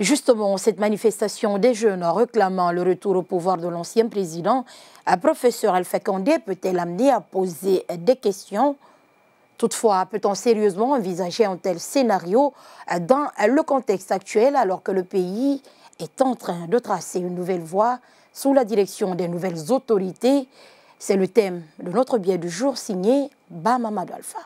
Justement, cette manifestation des jeunes réclamant le retour au pouvoir de l'ancien président, un professeur Alpha Condé peut-elle amener à poser des questions Toutefois, peut-on sérieusement envisager un tel scénario dans le contexte actuel alors que le pays est en train de tracer une nouvelle voie sous la direction des nouvelles autorités C'est le thème de notre biais du jour signé Bama Alpha.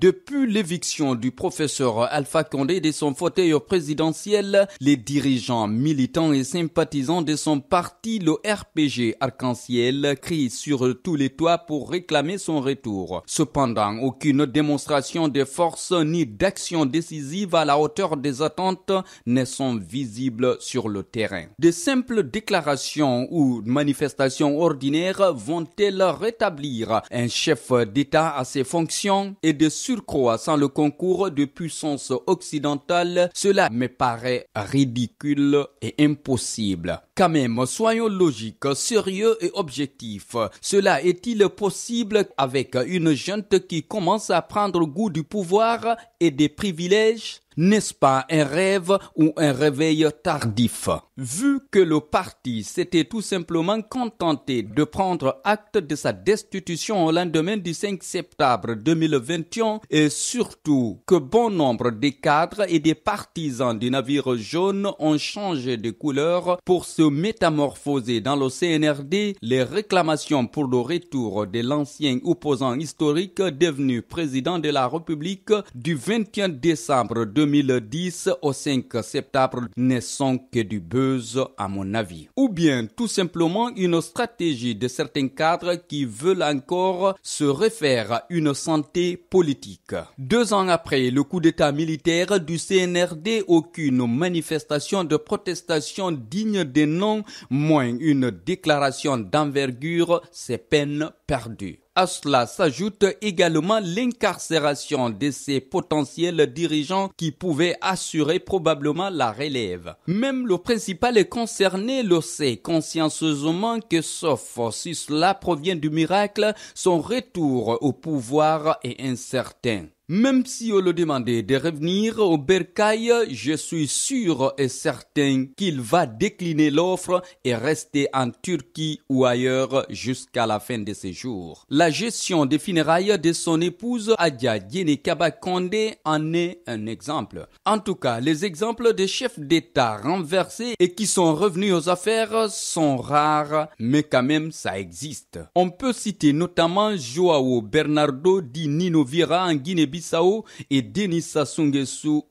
Depuis l'éviction du professeur Alpha Condé de son fauteuil présidentiel, les dirigeants militants et sympathisants de son parti, le RPG Arc-en-Ciel, crient sur tous les toits pour réclamer son retour. Cependant, aucune démonstration de force ni d'action décisive à la hauteur des attentes ne sont visibles sur le terrain. De simples déclarations ou manifestations ordinaires vont-elles rétablir un chef d'État à ses fonctions et de surcroît sans le concours de puissances occidentales, cela me paraît ridicule et impossible. Quand même, soyons logiques, sérieux et objectifs. Cela est-il possible avec une jeune qui commence à prendre goût du pouvoir et des privilèges n'est-ce pas un rêve ou un réveil tardif Vu que le parti s'était tout simplement contenté de prendre acte de sa destitution au lendemain du 5 septembre 2021 et surtout que bon nombre des cadres et des partisans du navire jaune ont changé de couleur pour se métamorphoser dans le CNRD, les réclamations pour le retour de l'ancien opposant historique devenu président de la République du 21 décembre 2010 au 5 septembre ne sont que du buzz à mon avis. Ou bien tout simplement une stratégie de certains cadres qui veulent encore se refaire à une santé politique. Deux ans après le coup d'état militaire du CNRD, aucune manifestation de protestation digne des non moins une déclaration d'envergure, c'est peine perdue. À cela s'ajoute également l'incarcération de ces potentiels dirigeants qui pouvaient assurer probablement la relève. Même le principal concerné le sait consciencieusement que sauf si cela provient du miracle, son retour au pouvoir est incertain. Même si on le demandait de revenir au Bercail, je suis sûr et certain qu'il va décliner l'offre et rester en Turquie ou ailleurs jusqu'à la fin de ses jours. La gestion des funérailles de son épouse Adia Djené Kabakonde en est un exemple. En tout cas, les exemples de chefs d'État renversés et qui sont revenus aux affaires sont rares, mais quand même ça existe. On peut citer notamment Joao Bernardo di Ninovira en Guinée bissau et Denis Sassou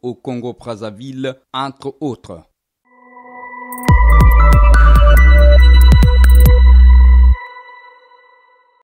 au Congo-Brazzaville, entre autres.